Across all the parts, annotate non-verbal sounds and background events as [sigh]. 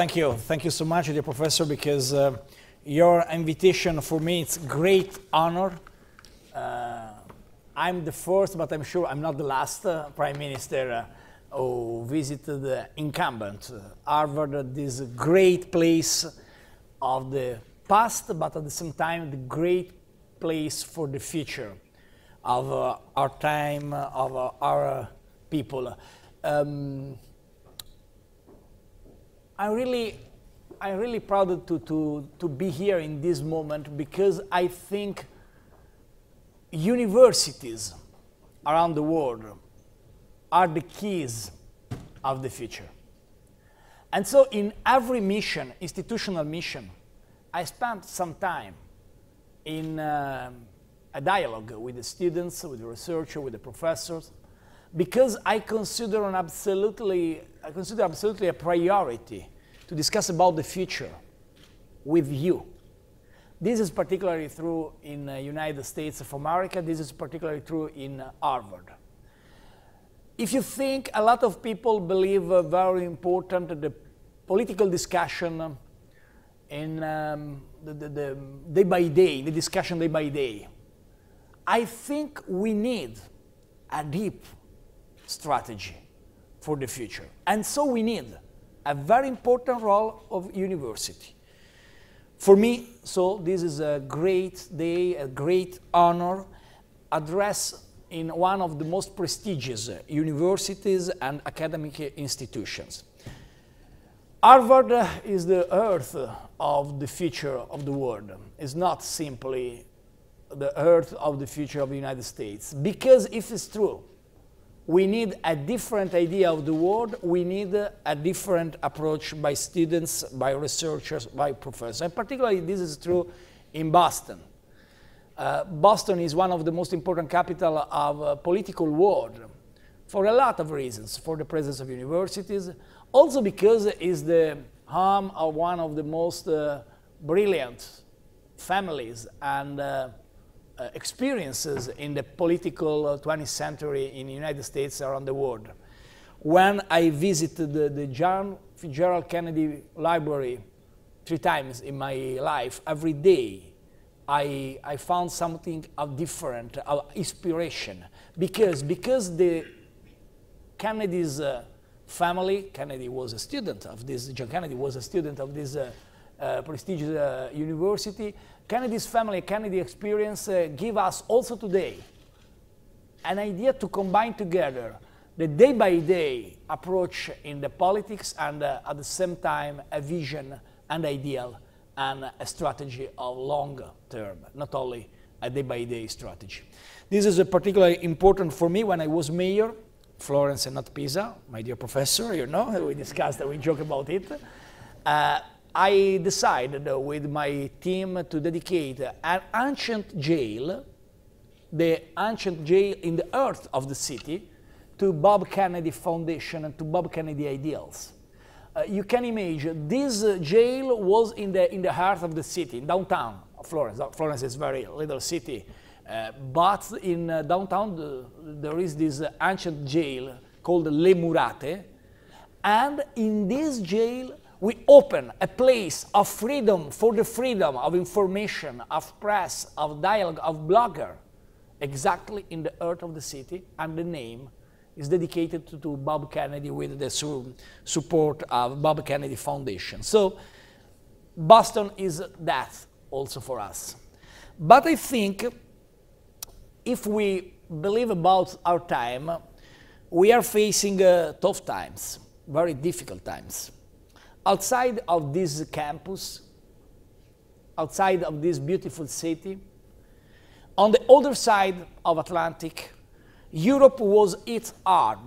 Thank you. Thank you so much, dear professor, because uh, your invitation for me, it's great honor. Uh, I'm the first, but I'm sure I'm not the last uh, prime minister uh, who visited the incumbent uh, Harvard, uh, this great place of the past, but at the same time, the great place for the future of our time, of our people. Um, I'm really, I'm really proud to, to, to be here in this moment because I think universities around the world are the keys of the future. And so in every mission, institutional mission, I spent some time in uh, a dialogue with the students, with the researchers, with the professors, because I consider an absolutely, I consider absolutely a priority to discuss about the future with you. This is particularly true in the uh, United States of America. This is particularly true in uh, Harvard. If you think a lot of people believe uh, very important the political discussion and uh, um, the, the, the day by day, the discussion day by day, I think we need a deep strategy for the future. And so we need a very important role of university. For me, so this is a great day, a great honor, address in one of the most prestigious uh, universities and academic institutions. Harvard is the earth of the future of the world. It's not simply the earth of the future of the United States, because if it's true we need a different idea of the world. We need a different approach by students, by researchers, by professors. And particularly, this is true in Boston. Uh, Boston is one of the most important capital of uh, political world for a lot of reasons, for the presence of universities, also because it's the home of one of the most uh, brilliant families and uh, uh, experiences in the political 20th uh, century in the United States around the world. When I visited the, the John Fitzgerald Kennedy Library three times in my life, every day, I, I found something of different, of inspiration. Because, because the Kennedy's uh, family, Kennedy was a student of this, John Kennedy was a student of this uh, uh, prestigious uh, university, Kennedy's family, Kennedy experience uh, give us also today an idea to combine together the day by day approach in the politics and uh, at the same time a vision and ideal and a strategy of long term, not only a day by day strategy. This is particularly important for me when I was mayor, Florence and not Pisa, my dear professor, you know, [laughs] we discussed, we joke about it. Uh, I decided with my team to dedicate an ancient jail, the ancient jail in the earth of the city, to Bob Kennedy Foundation and to Bob Kennedy ideals. Uh, you can imagine this jail was in the in the heart of the city, in downtown Florence. Florence is very little city, uh, but in uh, downtown the, there is this ancient jail called Le Murate, and in this jail we open a place of freedom for the freedom of information, of press, of dialogue, of blogger, exactly in the heart of the city, and the name is dedicated to, to Bob Kennedy with the su support of Bob Kennedy Foundation. So Boston is that also for us. But I think if we believe about our time, we are facing uh, tough times, very difficult times. Outside of this campus, outside of this beautiful city, on the other side of Atlantic, Europe was hit hard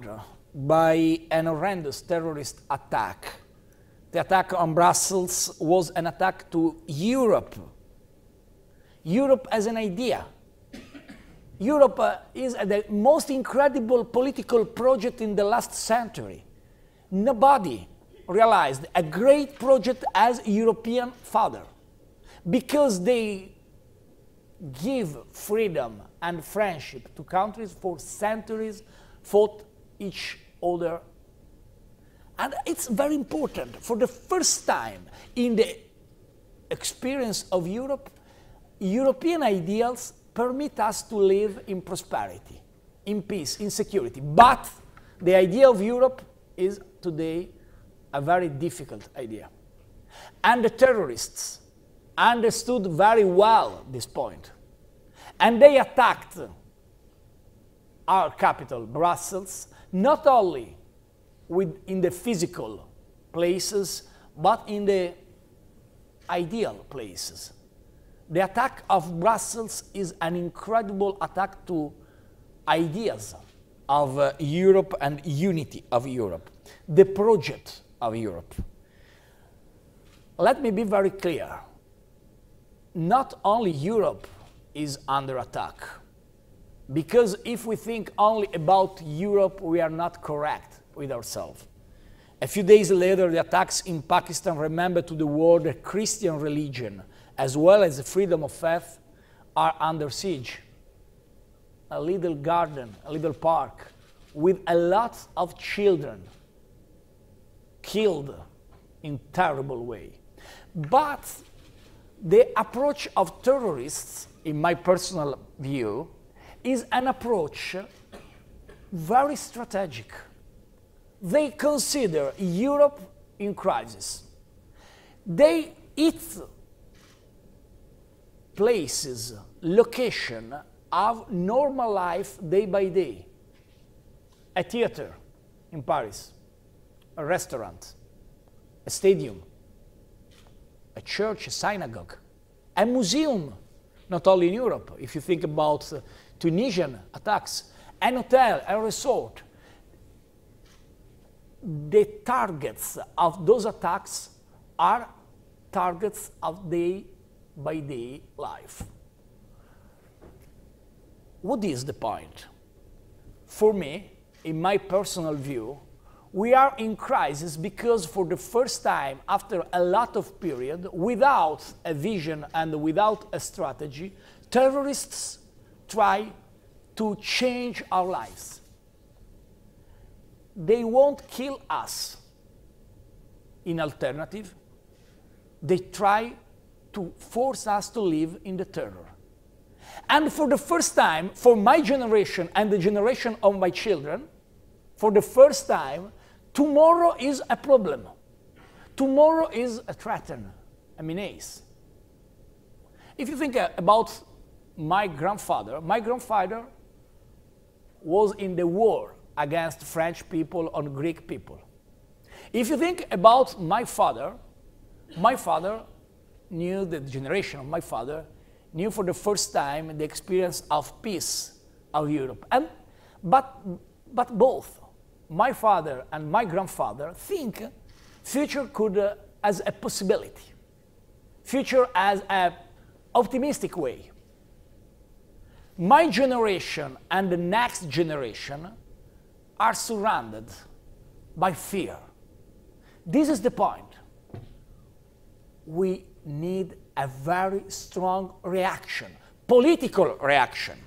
by an horrendous terrorist attack. The attack on Brussels was an attack to Europe. Europe as an idea. Europe uh, is the most incredible political project in the last century. Nobody realized a great project as European father because they give freedom and friendship to countries for centuries, fought each other. And it's very important. For the first time in the experience of Europe, European ideals permit us to live in prosperity, in peace, in security. But the idea of Europe is today a very difficult idea. And the terrorists understood very well this point. And they attacked our capital, Brussels, not only with, in the physical places, but in the ideal places. The attack of Brussels is an incredible attack to ideas of uh, Europe and unity of Europe. The project of Europe. Let me be very clear. Not only Europe is under attack, because if we think only about Europe, we are not correct with ourselves. A few days later, the attacks in Pakistan remember to the world that Christian religion, as well as the freedom of faith, are under siege. A little garden, a little park, with a lot of children killed in terrible way. But the approach of terrorists, in my personal view, is an approach very strategic. They consider Europe in crisis. They eat places, location of normal life day by day. A theater in Paris, a restaurant, a stadium, a church, a synagogue, a museum, not only in Europe, if you think about uh, Tunisian attacks, an hotel, a resort. The targets of those attacks are targets of day by day life. What is the point? For me, in my personal view, we are in crisis because for the first time after a lot of period without a vision and without a strategy terrorists try to change our lives they won't kill us in alternative they try to force us to live in the terror and for the first time for my generation and the generation of my children for the first time Tomorrow is a problem. Tomorrow is a threat, a menace. If you think uh, about my grandfather, my grandfather was in the war against French people on Greek people. If you think about my father, my father knew the generation of my father knew for the first time the experience of peace of Europe. And, but, but both my father and my grandfather think future could uh, as a possibility, future as an optimistic way. My generation and the next generation are surrounded by fear. This is the point. We need a very strong reaction, political reaction.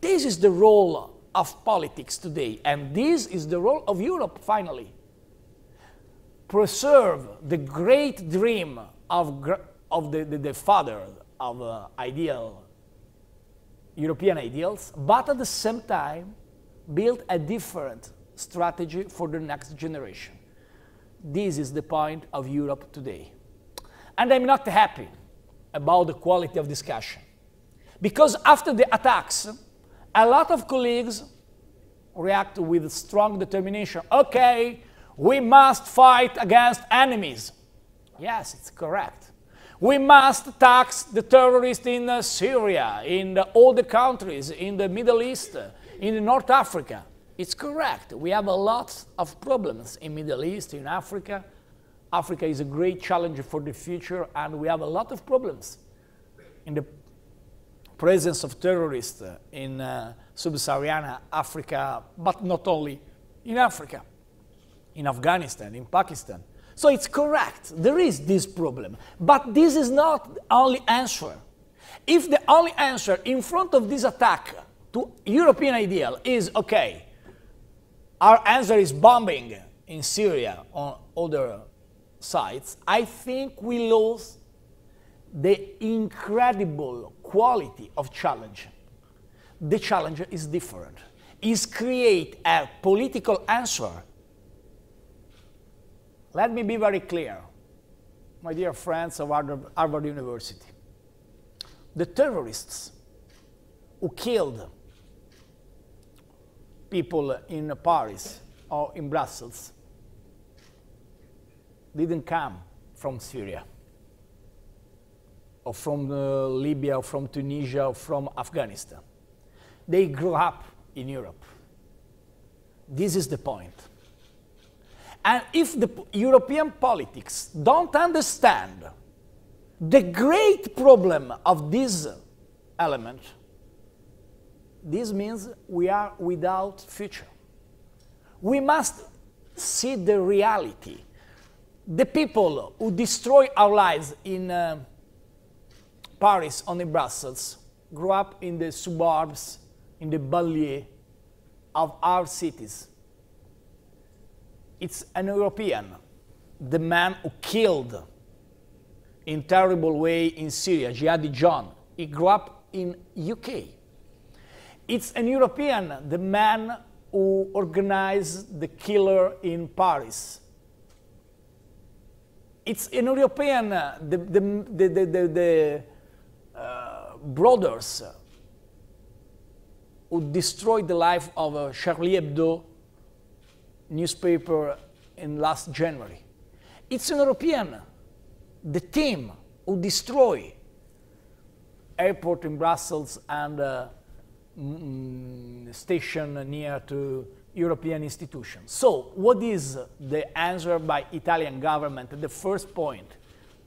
This is the role of politics today. And this is the role of Europe, finally. Preserve the great dream of, of the, the, the father of uh, ideal, European ideals, but at the same time, build a different strategy for the next generation. This is the point of Europe today. And I'm not happy about the quality of discussion. Because after the attacks, a lot of colleagues react with strong determination. Okay, we must fight against enemies. Yes, it's correct. We must tax the terrorists in uh, Syria, in the, all the countries, in the Middle East, in North Africa. It's correct. We have a lot of problems in Middle East, in Africa. Africa is a great challenge for the future, and we have a lot of problems in the presence of terrorists in uh, sub-Saharan Africa, but not only in Africa, in Afghanistan, in Pakistan. So it's correct, there is this problem, but this is not only answer. If the only answer in front of this attack to European ideal is, okay, our answer is bombing in Syria on other sites, I think we lose the incredible quality of challenge. The challenge is different. Is create a political answer. Let me be very clear, my dear friends of Harvard University. The terrorists who killed people in Paris or in Brussels didn't come from Syria or from uh, Libya, or from Tunisia, or from Afghanistan. They grew up in Europe. This is the point. And if the European politics don't understand the great problem of this element, this means we are without future. We must see the reality. The people who destroy our lives in uh, Paris only Brussels, grew up in the suburbs, in the banlieue of our cities. It's an European, the man who killed in terrible way in Syria, Jihadi John. He grew up in UK. It's an European, the man who organized the killer in Paris. It's an European, the, the, the, the, uh, brothers who destroyed the life of uh, Charlie Hebdo newspaper in last January. It's an European, the team who destroy airport in Brussels and uh, station near to European institutions. So what is the answer by Italian government? The first point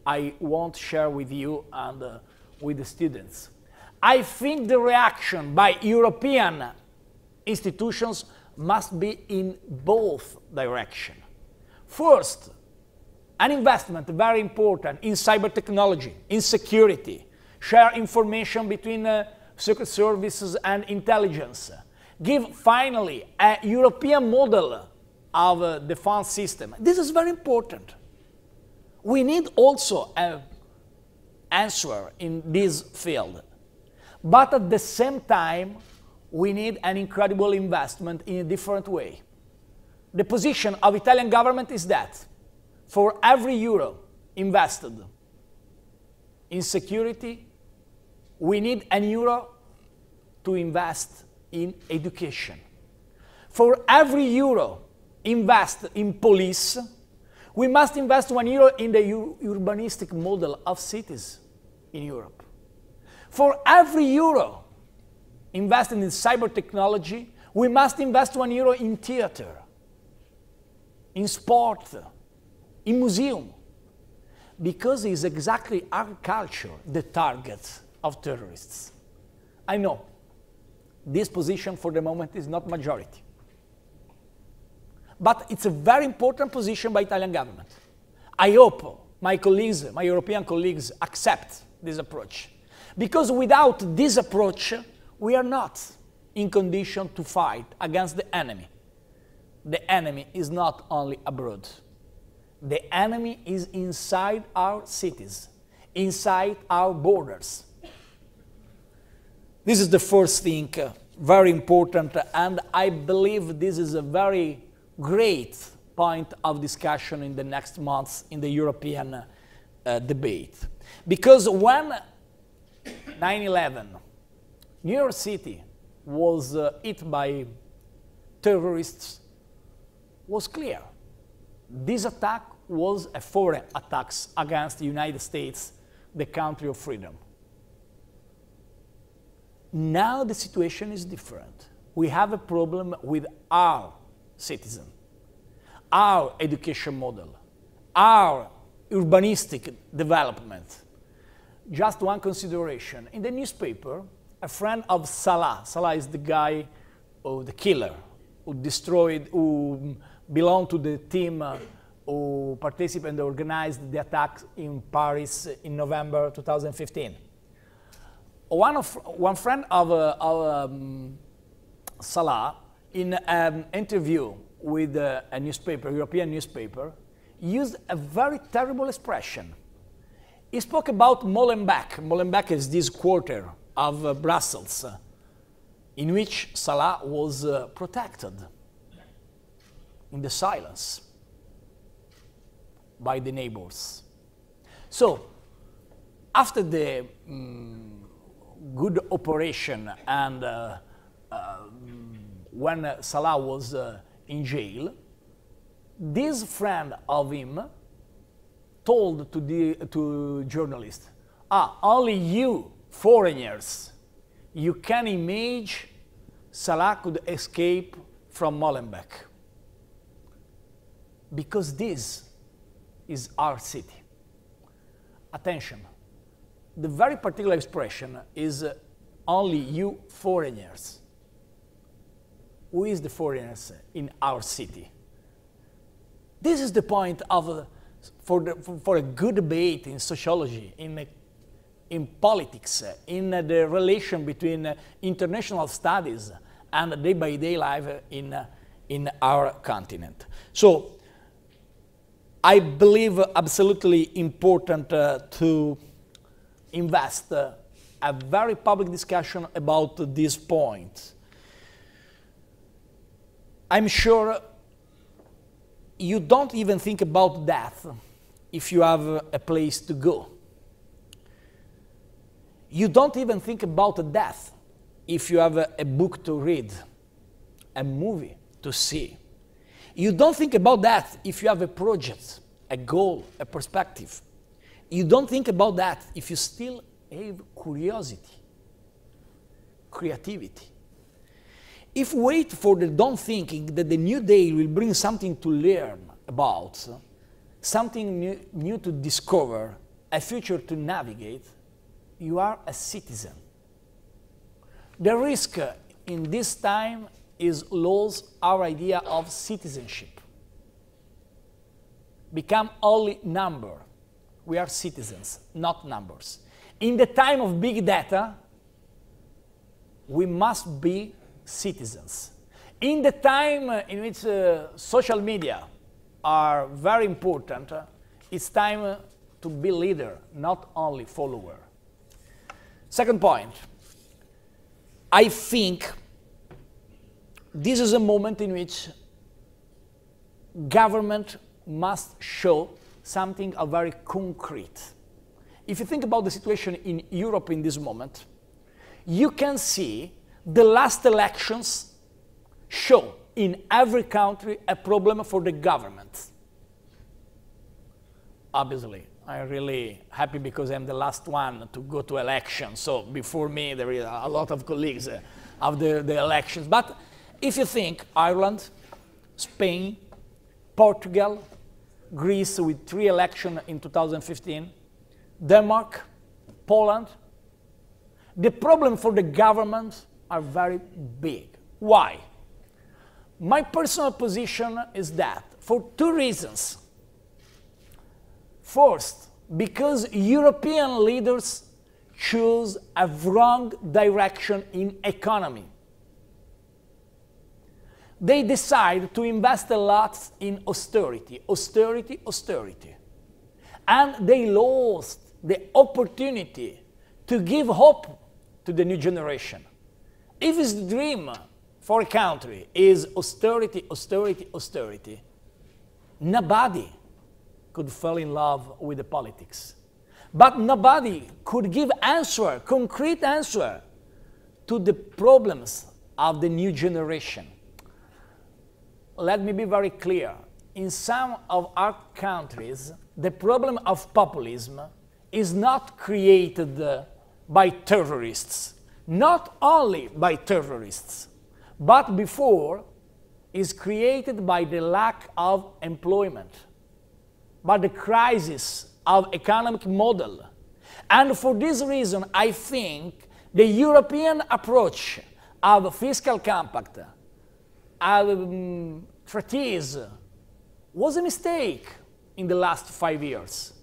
I won't share with you and uh, with the students. I think the reaction by European institutions must be in both direction. First, an investment very important in cyber technology, in security, share information between uh, secret services and intelligence, give finally a European model of uh, defense system. This is very important. We need also a answer in this field. But at the same time, we need an incredible investment in a different way. The position of Italian government is that for every euro invested in security, we need an euro to invest in education. For every euro invested in police, we must invest one euro in the urbanistic model of cities in Europe. For every euro invested in cyber technology, we must invest one euro in theater, in sport, in museum, because it's exactly our culture the target of terrorists. I know this position for the moment is not majority but it's a very important position by Italian government. I hope my colleagues, my European colleagues, accept this approach. Because without this approach, we are not in condition to fight against the enemy. The enemy is not only abroad. The enemy is inside our cities, inside our borders. This is the first thing, uh, very important, and I believe this is a very great point of discussion in the next months in the European uh, debate. Because when 9-11, New York City was uh, hit by terrorists, was clear. This attack was a foreign attack against the United States, the country of freedom. Now the situation is different. We have a problem with our citizen. Our education model, our urbanistic development. Just one consideration. In the newspaper, a friend of Salah, Salah is the guy, or oh, the killer, who destroyed, who belonged to the team uh, who participated and organized the attack in Paris in November 2015. One, of, one friend of, uh, of um, Salah in an interview with a, a newspaper, European newspaper, used a very terrible expression. He spoke about Molenbeek. Molenbeek is this quarter of uh, Brussels uh, in which Salah was uh, protected in the silence by the neighbors. So, after the um, good operation and uh, uh, when Salah was uh, in jail, this friend of him told to the to journalist, ah, only you foreigners, you can imagine Salah could escape from Molenbeek. Because this is our city. Attention, the very particular expression is uh, only you foreigners who is the foreigners in our city. This is the point of, uh, for, the, for a good debate in sociology, in, uh, in politics, uh, in the relation between international studies and day-by-day -day life in, in our continent. So I believe absolutely important uh, to invest uh, a very public discussion about this point I'm sure you don't even think about death if you have a place to go. You don't even think about death if you have a, a book to read, a movie to see. You don't think about that if you have a project, a goal, a perspective. You don't think about that if you still have curiosity, creativity. If wait for the dawn thinking that the new day will bring something to learn about, something new, new to discover, a future to navigate, you are a citizen. The risk in this time is lose our idea of citizenship. Become only number. We are citizens, not numbers. In the time of big data, we must be citizens. In the time uh, in which uh, social media are very important, uh, it's time uh, to be leader, not only follower. Second point, I think this is a moment in which government must show something very concrete. If you think about the situation in Europe in this moment, you can see the last elections show in every country a problem for the government. Obviously, I'm really happy because I'm the last one to go to elections. So before me, there is a lot of colleagues uh, of the, the elections. But if you think Ireland, Spain, Portugal, Greece with three elections in 2015, Denmark, Poland, the problem for the government are very big. Why? My personal position is that for two reasons. First, because European leaders choose a wrong direction in economy. They decide to invest a lot in austerity, austerity, austerity. And they lost the opportunity to give hope to the new generation. If his dream for a country is austerity, austerity, austerity, nobody could fall in love with the politics. But nobody could give answer, concrete answer, to the problems of the new generation. Let me be very clear. In some of our countries, the problem of populism is not created by terrorists not only by terrorists, but before is created by the lack of employment, by the crisis of economic model. And for this reason, I think the European approach of fiscal compact, of um, treaties, was a mistake in the last five years.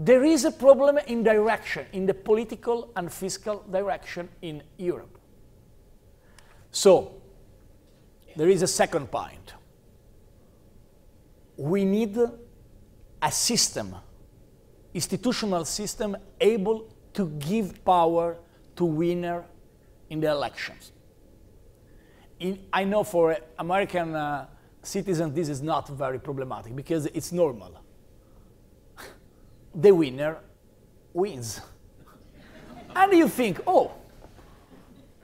There is a problem in direction, in the political and fiscal direction in Europe. So, there is a second point. We need a system, institutional system, able to give power to winner in the elections. In, I know for American uh, citizens this is not very problematic because it's normal the winner wins. and you think, oh,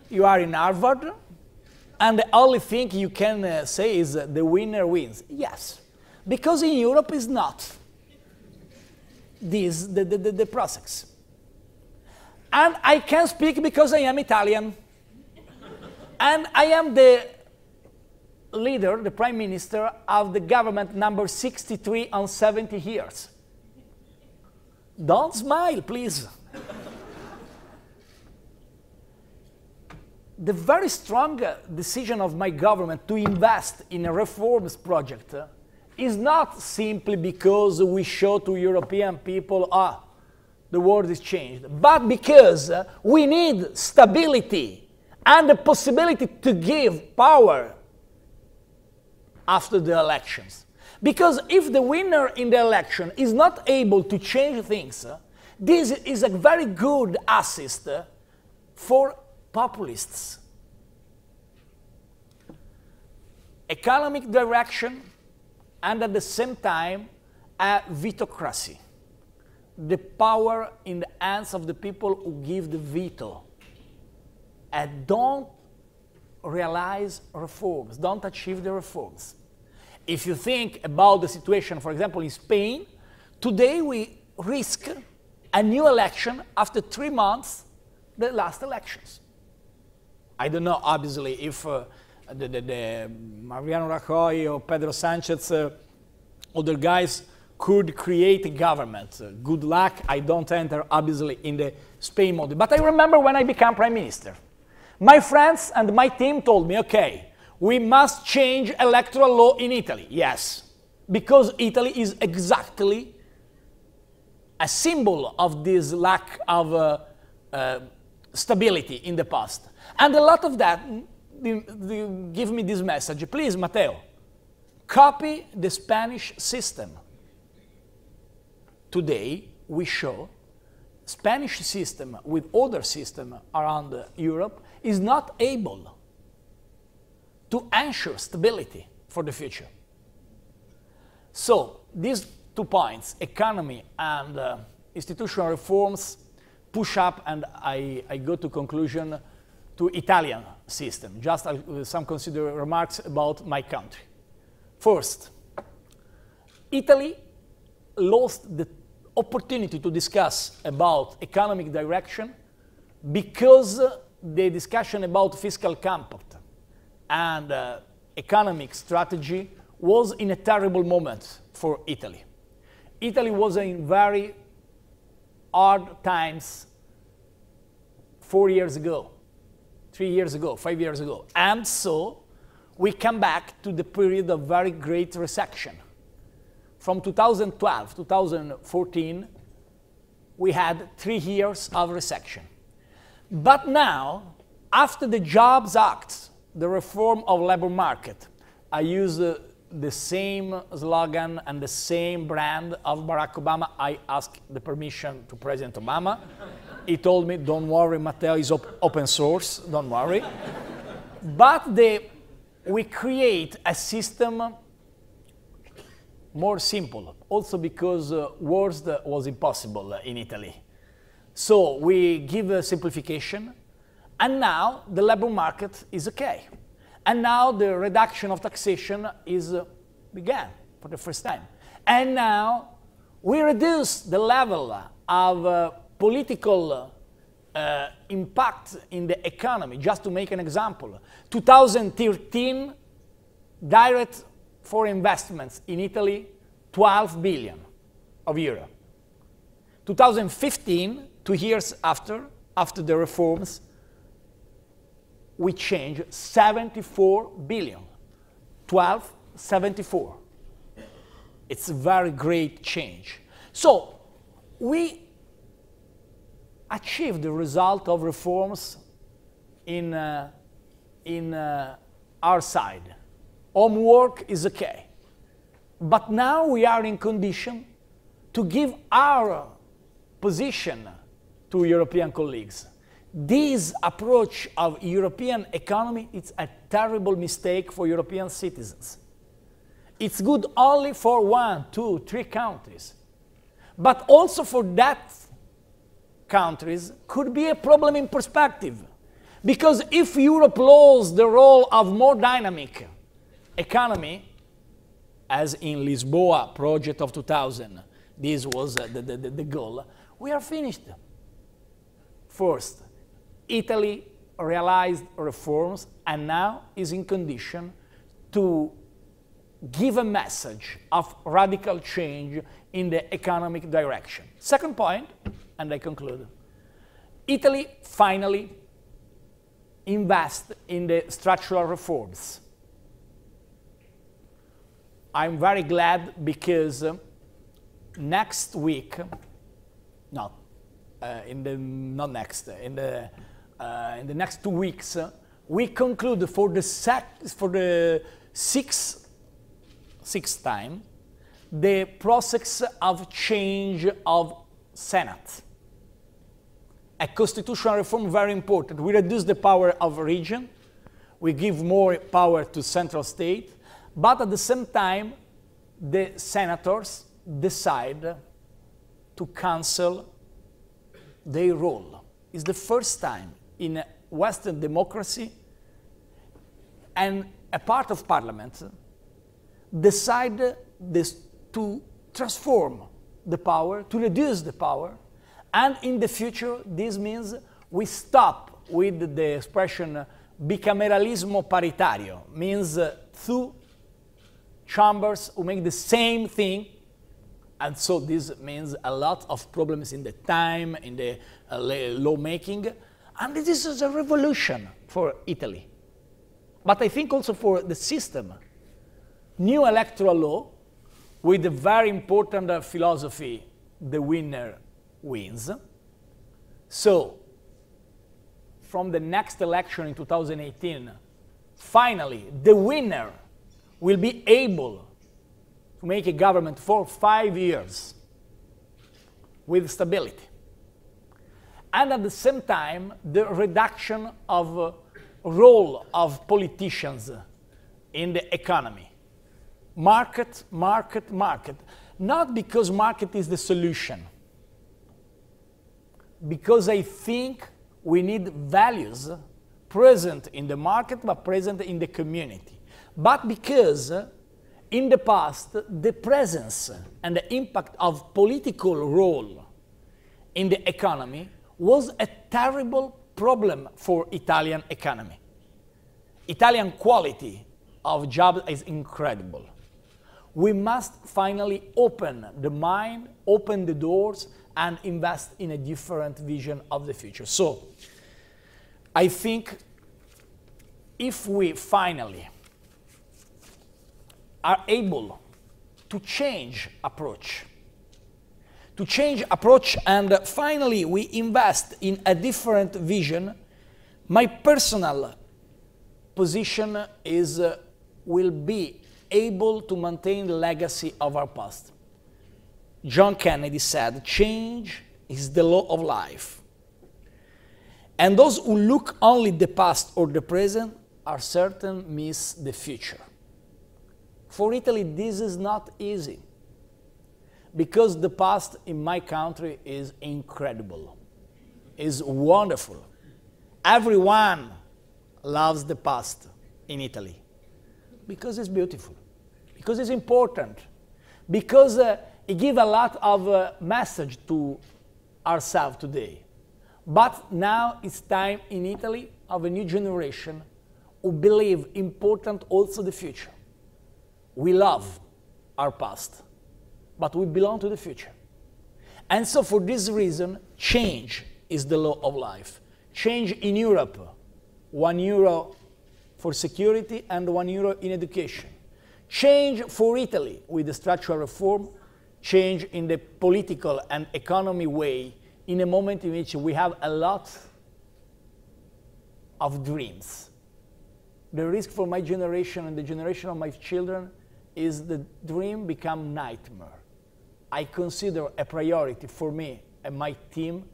you are in Harvard, and the only thing you can uh, say is uh, the winner wins. Yes, because in Europe is not this the, the, the, the process. And I can speak because I am Italian. and I am the leader, the prime minister of the government number 63 on 70 years. Don't smile, please. the very strong decision of my government to invest in a reforms project is not simply because we show to European people, ah, the world is changed, but because we need stability and the possibility to give power after the elections. Because if the winner in the election is not able to change things, this is a very good assist for populists. Economic direction and at the same time a vitocracy. The power in the hands of the people who give the veto and don't realize reforms, don't achieve the reforms if you think about the situation, for example, in Spain, today we risk a new election after three months, the last elections. I don't know, obviously, if uh, the, the, the, Mariano Rajoy or Pedro Sanchez, uh, other guys, could create a government. Uh, good luck, I don't enter, obviously, in the Spain model. But I remember when I became prime minister. My friends and my team told me, okay, we must change electoral law in Italy. Yes, because Italy is exactly a symbol of this lack of uh, uh, stability in the past. And a lot of that mm, the, the, give me this message. Please, Matteo, copy the Spanish system. Today, we show Spanish system with other system around Europe is not able to ensure stability for the future. So these two points, economy and uh, institutional reforms, push up, and I, I, go to conclusion to Italian system. Just uh, some consider remarks about my country. First, Italy lost the opportunity to discuss about economic direction because the discussion about fiscal compact and uh, economic strategy was in a terrible moment for Italy. Italy was in very hard times four years ago, three years ago, five years ago. And so we come back to the period of very great recession. From 2012, 2014, we had three years of recession. But now, after the Jobs Act the reform of labor market. I use uh, the same slogan and the same brand of Barack Obama. I asked the permission to President Obama. he told me, don't worry, Matteo is op open source, don't worry. but the, we create a system more simple, also because uh, was impossible in Italy. So we give a simplification, and now the labor market is okay. And now the reduction of taxation is uh, began for the first time. And now we reduce the level of uh, political uh, uh impact in the economy. Just to make an example, 2013 direct foreign investments in Italy 12 billion of euro. 2015, two years after, after the reforms, we change 74 billion. 12, 74. It's a very great change. So we achieved the result of reforms in, uh, in uh, our side. Homework is okay. But now we are in condition to give our position to European colleagues this approach of European economy is a terrible mistake for European citizens. It's good only for one, two, three countries. But also for that countries could be a problem in perspective. Because if Europe loses the role of more dynamic economy, as in Lisboa project of 2000, this was the, the, the goal, we are finished. First, Italy realized reforms and now is in condition to give a message of radical change in the economic direction. Second point, and I conclude, Italy finally invest in the structural reforms. I'm very glad because uh, next week, no, uh, in the, not next, uh, in the uh, in the next two weeks, uh, we conclude for the, for the sixth, sixth time the process of change of Senate. A constitutional reform very important. We reduce the power of region, we give more power to central state, but at the same time, the senators decide to cancel their role. It's the first time in Western democracy and a part of parliament decide this to transform the power, to reduce the power, and in the future this means we stop with the expression bicameralismo paritario, means uh, two chambers who make the same thing and so this means a lot of problems in the time, in the uh, lawmaking, and this is a revolution for Italy. But I think also for the system. New electoral law with a very important uh, philosophy the winner wins. So, from the next election in 2018, finally, the winner will be able to make a government for five years with stability and at the same time the reduction of uh, role of politicians in the economy. Market, market, market. Not because market is the solution, because I think we need values present in the market but present in the community. But because uh, in the past, the presence and the impact of political role in the economy was a terrible problem for Italian economy. Italian quality of jobs is incredible. We must finally open the mind, open the doors, and invest in a different vision of the future. So, I think if we finally are able to change approach to change approach and finally we invest in a different vision, my personal position is uh, will be able to maintain the legacy of our past. John Kennedy said, change is the law of life. And those who look only the past or the present are certain miss the future. For Italy, this is not easy because the past in my country is incredible, is wonderful. Everyone loves the past in Italy because it's beautiful, because it's important, because uh, it gives a lot of uh, message to ourselves today. But now it's time in Italy of a new generation who believe important also the future. We love our past but we belong to the future. And so, for this reason, change is the law of life. Change in Europe, one euro for security and one euro in education. Change for Italy with the structural reform, change in the political and economy way in a moment in which we have a lot of dreams. The risk for my generation and the generation of my children is the dream become nightmare. I consider a priority for me and my team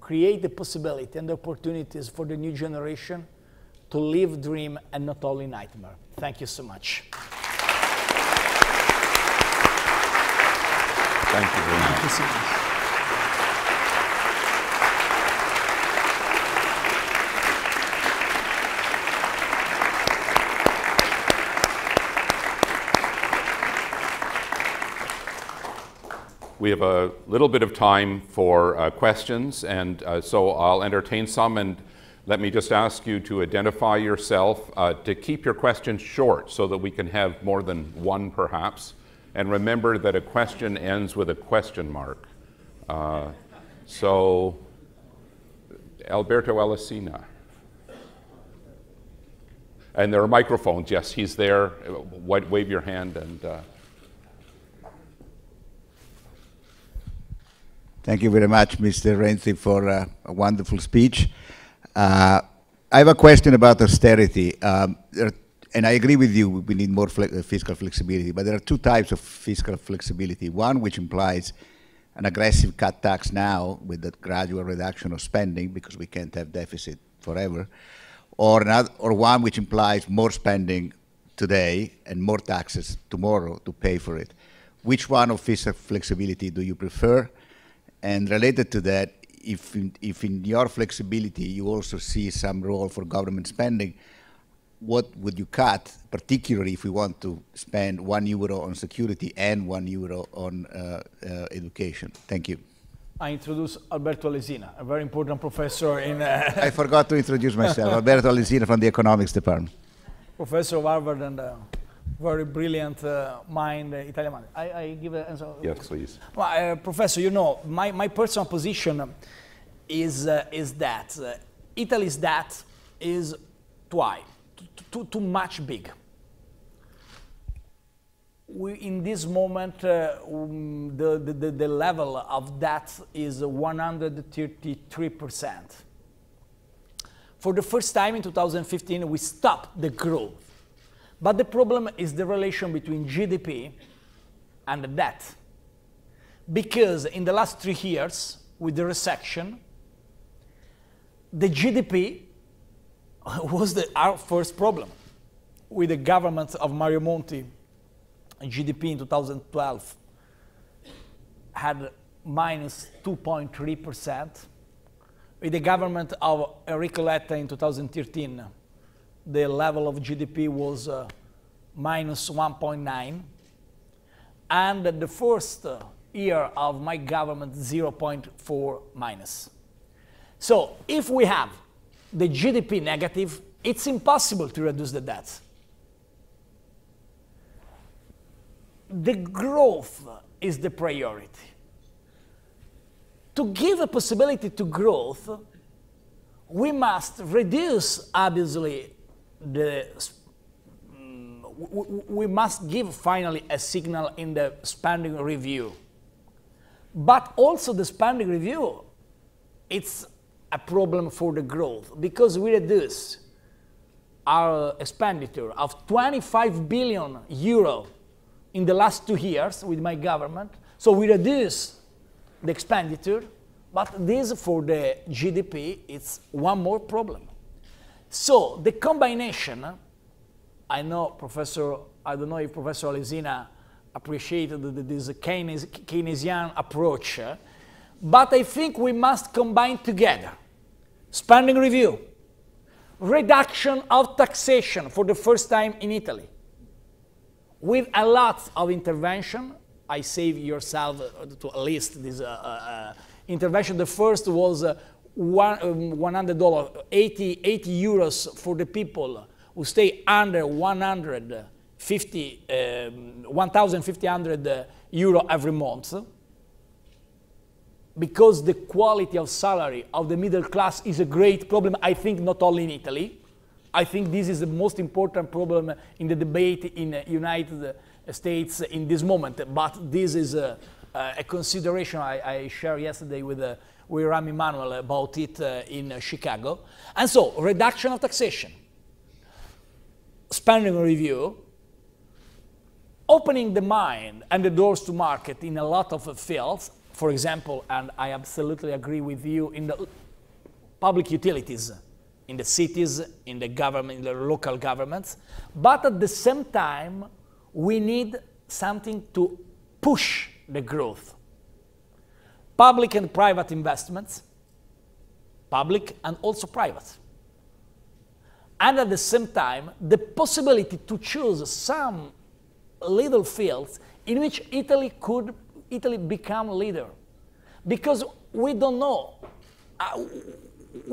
create the possibility and the opportunities for the new generation to live dream and not only nightmare. Thank you so much. Thank you very much. we have a little bit of time for uh, questions, and uh, so I'll entertain some. And let me just ask you to identify yourself, uh, to keep your questions short so that we can have more than one perhaps. And remember that a question ends with a question mark. Uh, so, Alberto Alessina. And there are microphones. Yes, he's there. Wave your hand and. Uh, Thank you very much, Mr. Renzi, for uh, a wonderful speech. Uh, I have a question about austerity. Um, are, and I agree with you, we need more fle uh, fiscal flexibility, but there are two types of fiscal flexibility. One which implies an aggressive cut tax now with the gradual reduction of spending because we can't have deficit forever, or, another, or one which implies more spending today and more taxes tomorrow to pay for it. Which one of fiscal flexibility do you prefer? And related to that, if in, if in your flexibility you also see some role for government spending, what would you cut, particularly if we want to spend one euro on security and one euro on uh, uh, education? Thank you. I introduce Alberto Alesina, a very important professor in. Uh, [laughs] I forgot to introduce myself, Alberto Alesina from the Economics Department. [laughs] Professor of Harvard and. Uh, very brilliant uh, mind, uh, Italian mind. I, I give an answer. Yes, please. Well, uh, professor, you know, my, my personal position is, uh, is that uh, Italy's debt is too high, too, too, too much big. We, in this moment, uh, um, the, the, the, level of debt is 133%. For the first time in 2015, we stopped the growth. But the problem is the relation between GDP and debt. Because in the last three years, with the recession, the GDP [laughs] was the, our first problem. With the government of Mario Monti, GDP in 2012 had minus 2.3%. With the government of Enrico Letta in 2013, the level of GDP was uh, minus 1.9. And the first uh, year of my government, 0.4 minus. So if we have the GDP negative, it's impossible to reduce the debt. The growth is the priority. To give a possibility to growth, we must reduce, obviously, the mm, we must give finally a signal in the spending review. But also the spending review, it's a problem for the growth because we reduce our expenditure of 25 billion euro in the last two years with my government. So we reduce the expenditure, but this for the GDP, it's one more problem. So the combination, I know Professor, I don't know if Professor Alesina appreciated this Keynesian approach, but I think we must combine together. Spending review, reduction of taxation for the first time in Italy. With a lot of intervention, I save yourself uh, to list this uh, uh, uh, intervention. The first was uh, 100 um, dollars, 80, 80 euros for the people who stay under 150, um, 1,500 euro every month, because the quality of salary of the middle class is a great problem, I think not only in Italy. I think this is the most important problem in the debate in the uh, United uh, States in this moment. But this is a, uh, a consideration I, I shared yesterday with a, with Rahm Emanuel about it uh, in uh, Chicago. And so, reduction of taxation, spending review, opening the mind and the doors to market in a lot of fields. For example, and I absolutely agree with you in the public utilities, in the cities, in the government, in the local governments. But at the same time, we need something to push the growth public and private investments, public and also private. And at the same time, the possibility to choose some little fields in which Italy could Italy become leader. Because we don't know. Uh,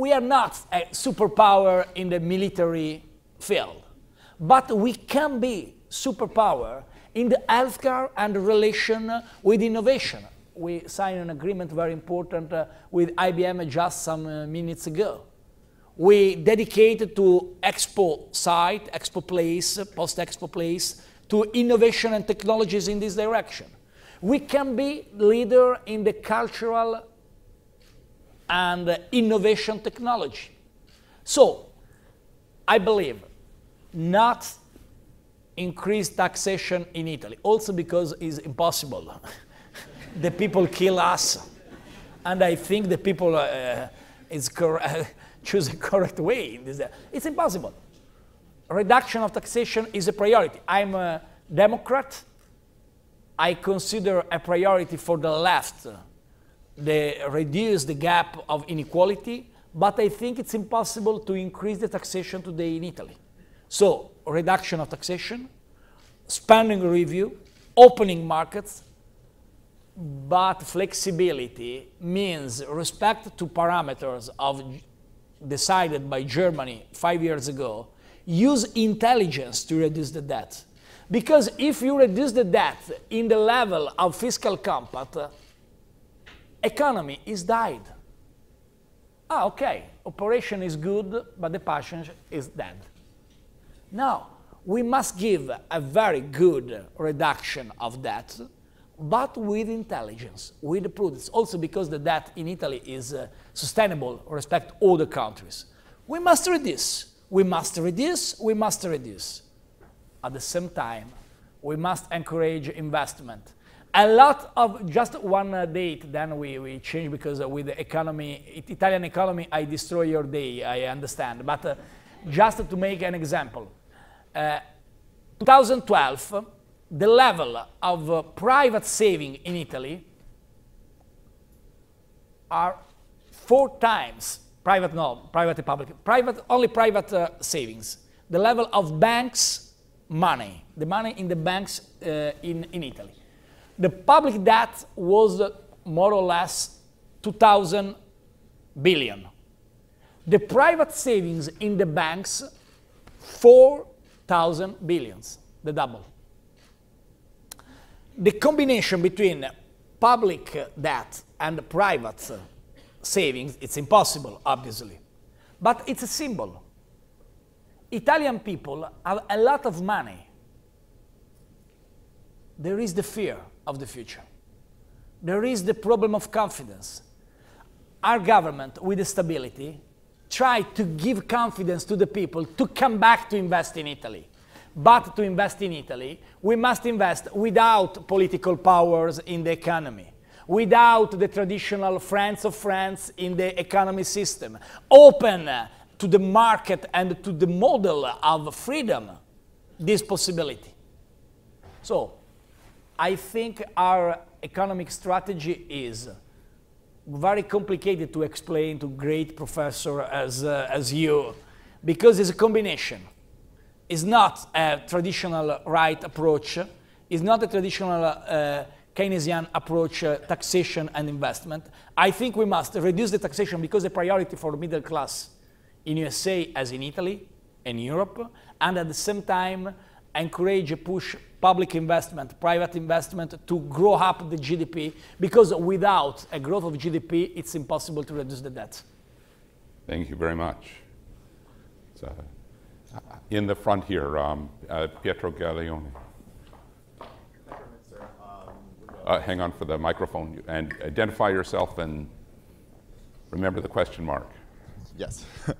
we are not a superpower in the military field, but we can be superpower in the healthcare and relation with innovation we signed an agreement very important uh, with IBM just some uh, minutes ago. We dedicated to Expo site, Expo place, post-Expo place, to innovation and technologies in this direction. We can be leader in the cultural and innovation technology. So, I believe not increased taxation in Italy, also because it's impossible. [laughs] the people kill us. And I think the people uh, is cor- [laughs] choose the correct way. Uh, it's impossible. Reduction of taxation is a priority. I'm a Democrat. I consider a priority for the left uh, the reduce the gap of inequality, but I think it's impossible to increase the taxation today in Italy. So reduction of taxation, spending review, opening markets, but flexibility means respect to parameters of decided by Germany five years ago, use intelligence to reduce the debt. Because if you reduce the debt in the level of fiscal compact, economy is died. Ah, okay, operation is good, but the patient is dead. Now, we must give a very good reduction of debt but with intelligence, with prudence, also because the debt in Italy is uh, sustainable, respect all the countries. We must reduce, we must reduce, we must reduce. At the same time, we must encourage investment. A lot of, just one uh, date, then we, we change because uh, with the economy, it, Italian economy, I destroy your day, I understand. But uh, just to make an example, uh, 2012, the level of uh, private saving in Italy are four times private, no, private public, private, only private uh, savings, the level of banks' money, the money in the banks uh, in, in Italy. The public debt was uh, more or less 2,000 billion. The private savings in the banks, 4,000 billions, the double the combination between public debt and private savings, it's impossible, obviously. But it's a symbol. Italian people have a lot of money. There is the fear of the future. There is the problem of confidence. Our government, with the stability, tried to give confidence to the people to come back to invest in Italy. But to invest in Italy, we must invest without political powers in the economy, without the traditional friends of friends in the economy system, open to the market and to the model of freedom, this possibility. So, I think our economic strategy is very complicated to explain to great professor as, uh, as you, because it's a combination is not a traditional right approach, is not a traditional uh, Keynesian approach, uh, taxation and investment. I think we must reduce the taxation because the priority for middle class in USA as in Italy and Europe, and at the same time encourage push public investment, private investment to grow up the GDP, because without a growth of GDP, it's impossible to reduce the debt. Thank you very much. So in the front here, um, uh, Pietro Gallione. Uh, hang on for the microphone and identify yourself and remember the question mark. Yes. [laughs]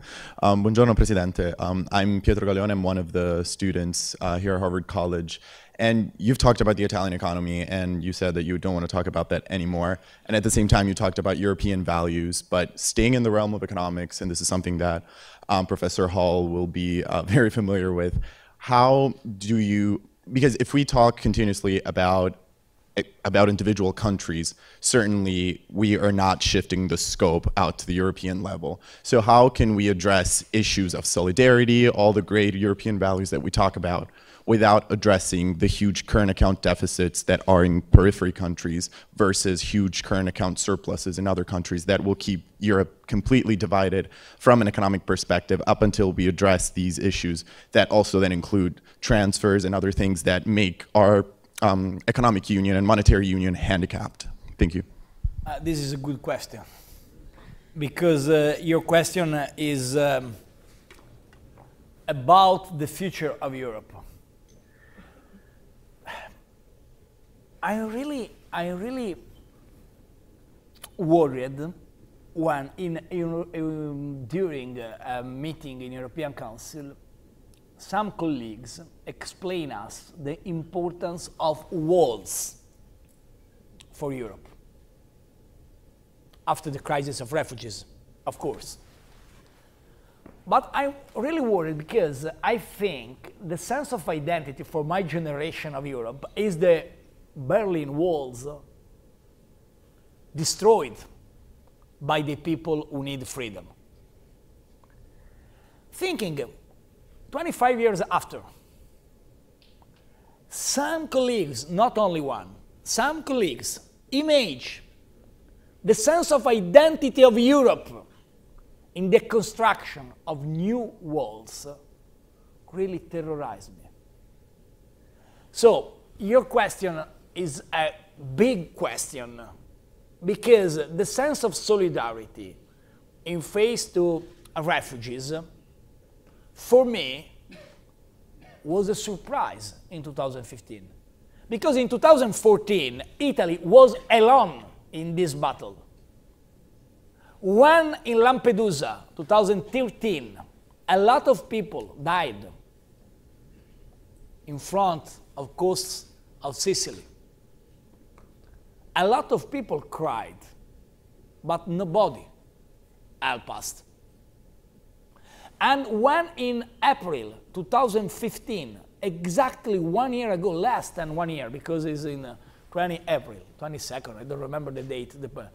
um, buongiorno, Presidente. Um, I'm Pietro Gallione. I'm one of the students uh, here at Harvard College. And you've talked about the Italian economy, and you said that you don't want to talk about that anymore. And at the same time, you talked about European values, but staying in the realm of economics, and this is something that um, Professor Hall will be uh, [laughs] very familiar with. How do you, because if we talk continuously about eh, about individual countries, certainly we are not shifting the scope out to the European level. So how can we address issues of solidarity, all the great European values that we talk about, without addressing the huge current account deficits that are in periphery countries versus huge current account surpluses in other countries that will keep Europe completely divided from an economic perspective up until we address these issues that also then include transfers and other things that make our um, economic union and monetary union handicapped? Thank you. Uh, this is a good question because uh, your question is um, about the future of Europe. I really, I really worried when in, in during a meeting in European Council, some colleagues explain us the importance of walls for Europe after the crisis of refugees, of course. But I'm really worried because I think the sense of identity for my generation of Europe is the Berlin walls destroyed by the people who need freedom. Thinking 25 years after, some colleagues, not only one, some colleagues image the sense of identity of Europe in the construction of new walls really terrorized me. So, your question is a big question because the sense of solidarity in face to refugees, for me, was a surprise in 2015. Because in 2014, Italy was alone in this battle. When in Lampedusa, 2013, a lot of people died in front of coasts of Sicily a lot of people cried, but nobody helped us. And when in April 2015, exactly one year ago, less than one year, because it's in uh, 20 April, 22nd, I don't remember the date, the, uh,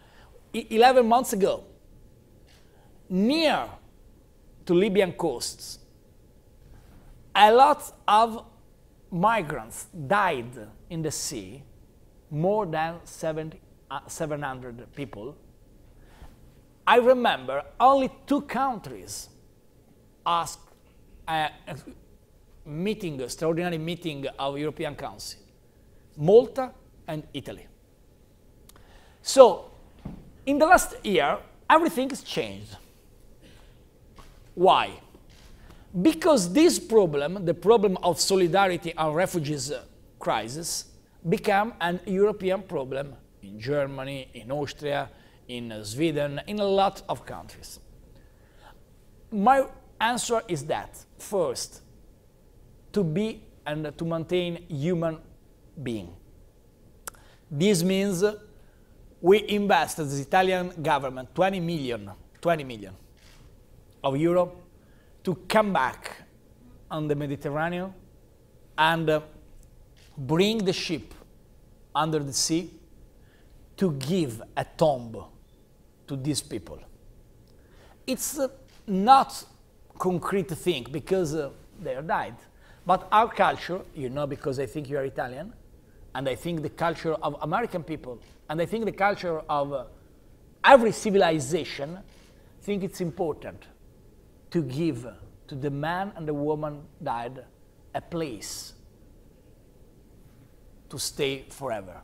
11 months ago, near to Libyan coasts, a lot of migrants died in the sea more than 70, uh, 700 people. I remember only two countries asked a uh, meeting, extraordinary meeting of European Council, Malta and Italy. So in the last year, everything has changed. Why? Because this problem, the problem of solidarity and refugees uh, crisis, become an European problem in Germany, in Austria, in Sweden, in a lot of countries. My answer is that, first, to be and to maintain human being. This means we invest the Italian government 20 million, 20 million of euro to come back on the Mediterranean and bring the ship under the sea to give a tomb to these people. It's uh, not concrete thing because uh, they are died, but our culture, you know, because I think you are Italian, and I think the culture of American people, and I think the culture of uh, every civilization, think it's important to give to the man and the woman died a place to stay forever.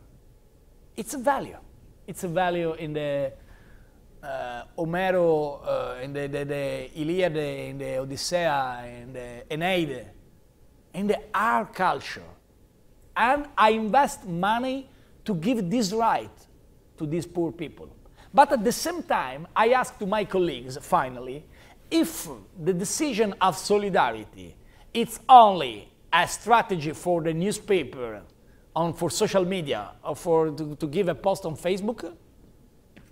It's a value. It's a value in the uh, Omero, uh, in the, the, the, Iliad, in the Odyssea, in the Eneide, in the art culture. And I invest money to give this right to these poor people. But at the same time, I ask to my colleagues, finally, if the decision of solidarity it's only a strategy for the newspaper on for social media or uh, for to, to give a post on Facebook,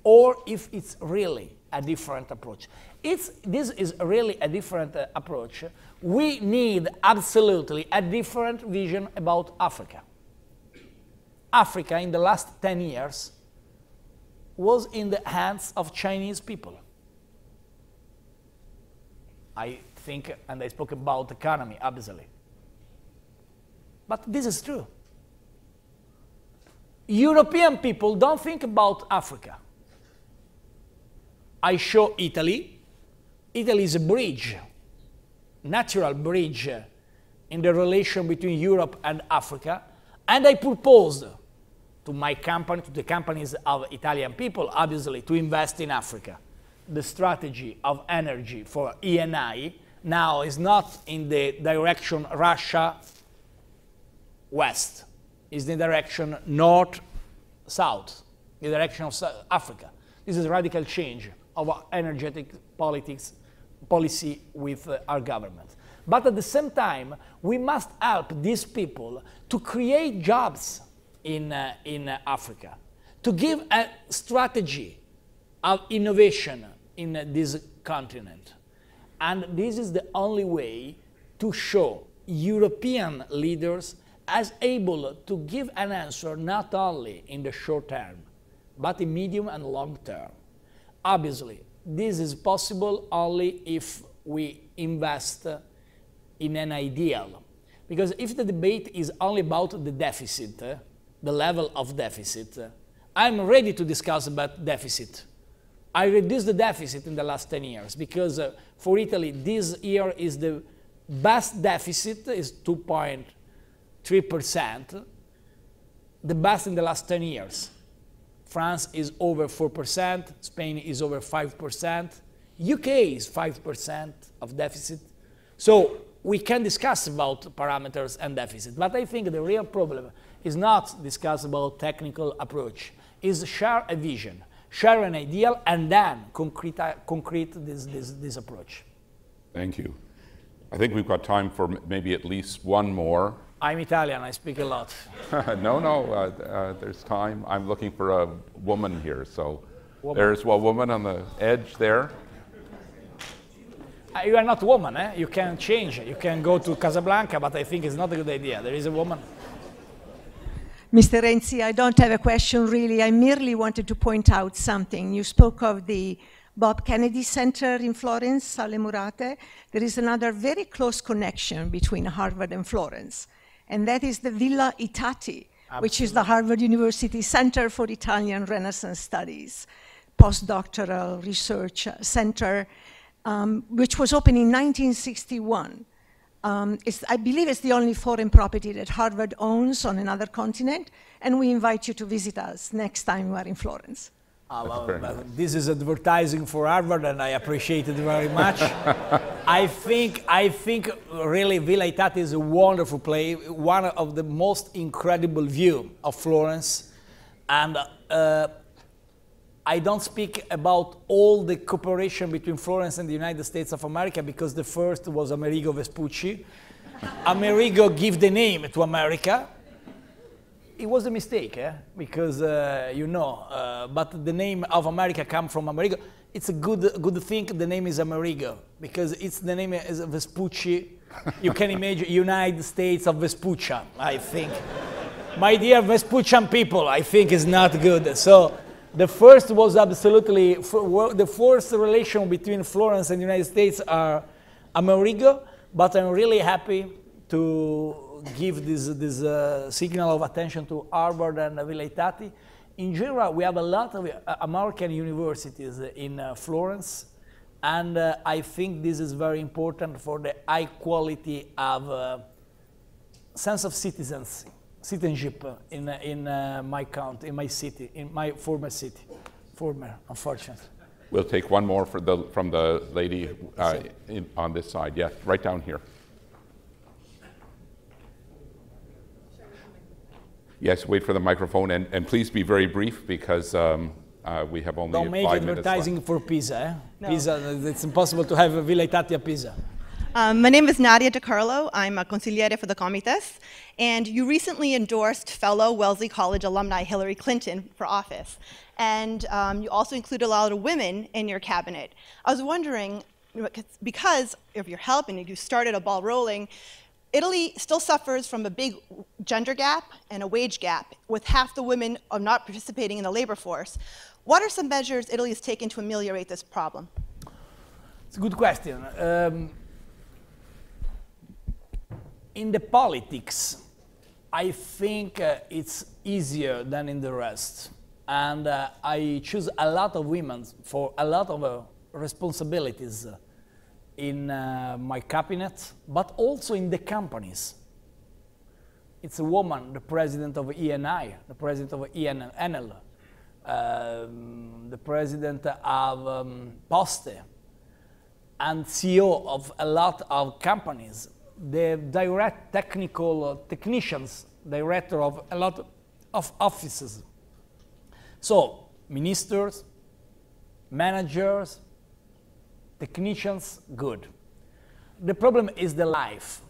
or if it's really a different approach. It's, this is really a different uh, approach. We need absolutely a different vision about Africa. Africa in the last 10 years was in the hands of Chinese people. I think, and I spoke about economy, obviously. But this is true. European people don't think about Africa. I show Italy. Italy is a bridge, natural bridge uh, in the relation between Europe and Africa. And I proposed to my company, to the companies of Italian people, obviously, to invest in Africa. The strategy of energy for ENI now is not in the direction Russia west is the direction north-south, the direction of South Africa. This is a radical change of our energetic politics policy with uh, our government. But at the same time, we must help these people to create jobs in, uh, in uh, Africa, to give a strategy of innovation in this continent. And this is the only way to show European leaders as able to give an answer not only in the short term, but in medium and long term. Obviously, this is possible only if we invest in an ideal. Because if the debate is only about the deficit, the level of deficit, I'm ready to discuss about deficit. I reduced the deficit in the last 10 years because uh, for Italy, this year is the best deficit is 2.5 3%, the best in the last 10 years. France is over 4%, Spain is over 5%, UK is 5% of deficit. So we can discuss about parameters and deficit, but I think the real problem is not discuss about technical approach, is share a vision, share an ideal, and then concrete, concrete this, this, this approach. Thank you. I think we've got time for maybe at least one more. I'm Italian, I speak a lot. [laughs] no, no, uh, uh, there's time. I'm looking for a woman here, so woman. there's a woman on the edge there. Uh, you are not a woman, eh? You can change. You can go to Casablanca, but I think it's not a good idea. There is a woman. Mr. Renzi, I don't have a question really. I merely wanted to point out something. You spoke of the Bob Kennedy Center in Florence, Sale Murate. There is another very close connection between Harvard and Florence and that is the Villa Itati, Absolutely. which is the Harvard University Center for Italian Renaissance Studies, postdoctoral research center, um, which was opened in 1961. Um, I believe it's the only foreign property that Harvard owns on another continent, and we invite you to visit us next time you are in Florence. Ah, this is advertising for Harvard, and I appreciate it very much. [laughs] I think, I think really Villa Itati is a wonderful play, one of the most incredible view of Florence. And uh, I don't speak about all the cooperation between Florence and the United States of America because the first was Amerigo Vespucci. [laughs] Amerigo gave the name to America, it was a mistake, eh? because uh, you know, uh, but the name of America come from Amerigo. It's a good, good thing the name is Amerigo, because it's the name is Vespucci. you can imagine [laughs] United States of Vespucci, I think. My dear Vespuccian people, I think is not good. So the first was absolutely, the first relation between Florence and the United States are Amerigo, but I'm really happy to give this, this uh, signal of attention to Harvard and Villa Itati. In general, we have a lot of uh, American universities in uh, Florence, and uh, I think this is very important for the high quality of sense of citizens, citizenship in, in my country, in my city, in my former city, former, unfortunately. We'll take one more the, from the lady uh, in, on this side. Yes, yeah, right down here. Yes, wait for the microphone, and, and please be very brief because um, uh, we have only Don't make advertising for pizza. Eh? No. Pizza, it's impossible to have a Villa Italia pizza. Um, my name is Nadia DiCarlo. I'm a consigliere for the Comites. And you recently endorsed fellow Wellesley College alumni Hillary Clinton for office. And um, you also include a lot of women in your cabinet. I was wondering, because of your help and you started a ball rolling, Italy still suffers from a big gender gap and a wage gap, with half the women are not participating in the labor force. What are some measures Italy has taken to ameliorate this problem? It's a good question. Um, in the politics, I think uh, it's easier than in the rest. And uh, I choose a lot of women for a lot of uh, responsibilities in uh, my cabinet, but also in the companies. It's a woman, the president of ENI, the president of ENL, um, the president of um, Poste, and CEO of a lot of companies, the direct technical uh, technicians, director of a lot of offices. So, ministers, managers, technicians good. The problem is the life,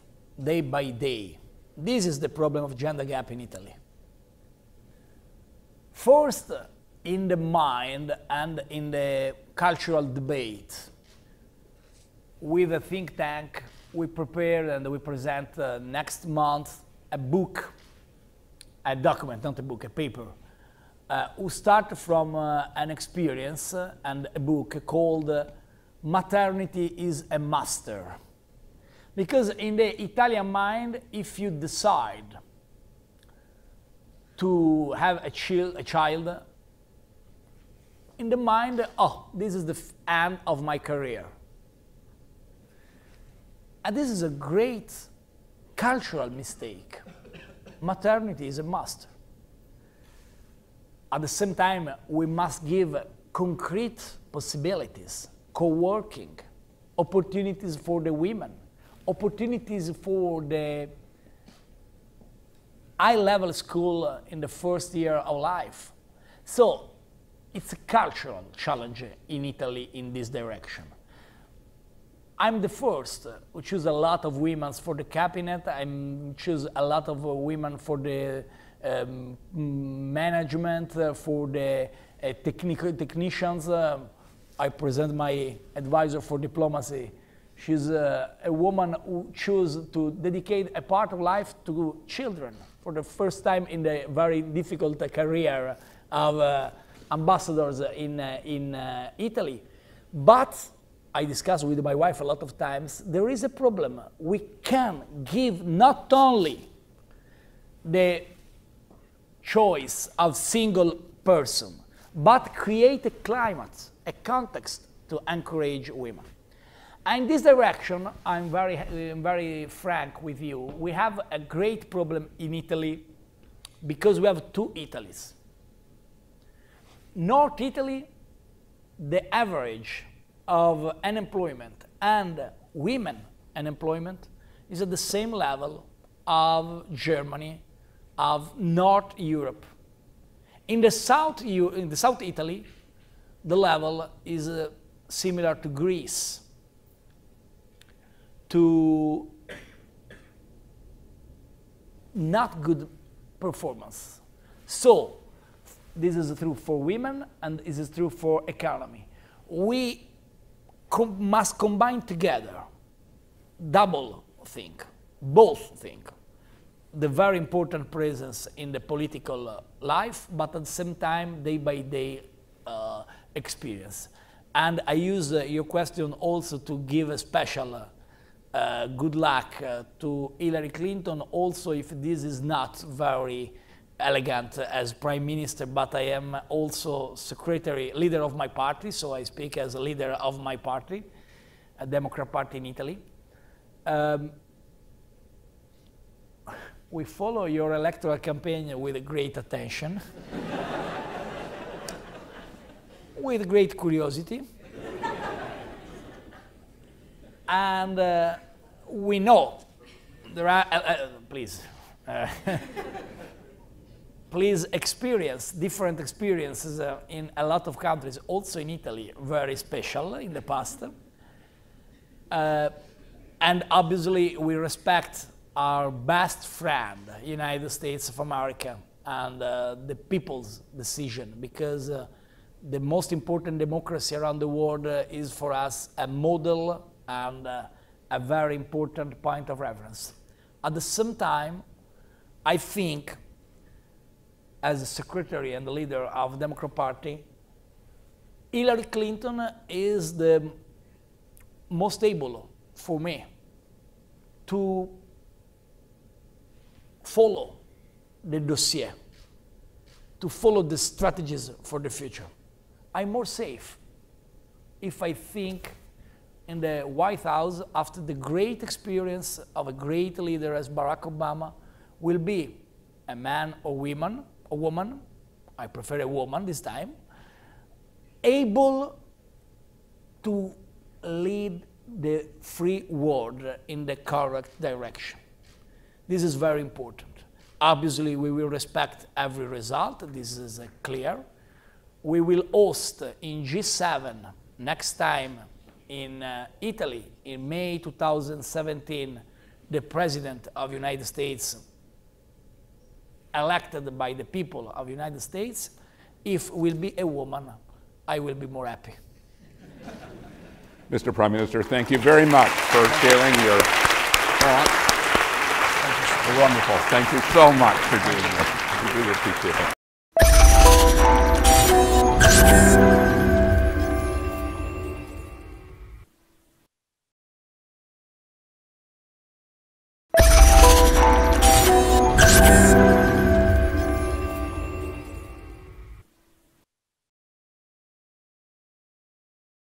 day by day. This is the problem of gender gap in Italy. First, in the mind and in the cultural debate, with a think tank, we prepare and we present uh, next month a book, a document, not a book, a paper, uh, who start from uh, an experience uh, and a book called maternity is a master. Because in the Italian mind, if you decide to have a, a child, in the mind, oh, this is the f- end of my career. And this is a great cultural mistake. Maternity is a must. At the same time, we must give concrete possibilities co-working, opportunities for the women, opportunities for the high-level school in the first year of life. So it's a cultural challenge in Italy in this direction. I'm the first who choose a lot of women for the cabinet. I choose a lot of women for the um, management, uh, for the uh, technical technicians. Uh, I present my advisor for diplomacy. She's a, a woman who chose to dedicate a part of life to children for the first time in the very difficult career of uh, ambassadors in, uh, in uh, Italy. But I discuss with my wife a lot of times, there is a problem. We can give not only the choice of single person, but create a climate a context to encourage women. In this direction, I'm very, I'm very frank with you. We have a great problem in Italy because we have two Italies. North Italy, the average of unemployment and women unemployment is at the same level of Germany, of North Europe. In the South, in the South Italy, the level is uh, similar to Greece, to not good performance. So this is true for women and this is true for economy. We com must combine together, double think, both think. The very important presence in the political uh, life, but at the same time, day by day, uh, experience. And I use uh, your question also to give a special uh, uh, good luck uh, to Hillary Clinton, also if this is not very elegant as prime minister, but I am also secretary, leader of my party, so I speak as a leader of my party, a Democrat party in Italy. Um, we follow your electoral campaign with great attention. [laughs] with great curiosity. and uh, we know there are, uh, uh, please, uh, [laughs] please experience different experiences uh, in a lot of countries, also in Italy, very special in the past. Uh, and obviously, we respect our best friend, United States of America, and the people's decision because the most important democracy around the world uh, is for us a model and uh, a very important point of reference. At the same time, I think, as a secretary and the leader of the Democrat Party, Hillary Clinton is the most able for me to follow the dossier, to follow the strategies for the future. I'm more safe if I think in the White House after the great experience of a great leader as Barack Obama will be a man or woman, a woman, I prefer a woman this time, able to lead the free world in the correct direction. This is very important. Obviously, we will respect every result. This is uh, clear we will host in G7 next time in uh, Italy in May 2017 the president of United States elected by the people of United States if will be a woman I will be more happy Mr. Prime Minister thank you very much for sharing your thoughts you. wonderful thank you so much for doing this we appreciate it Thank you.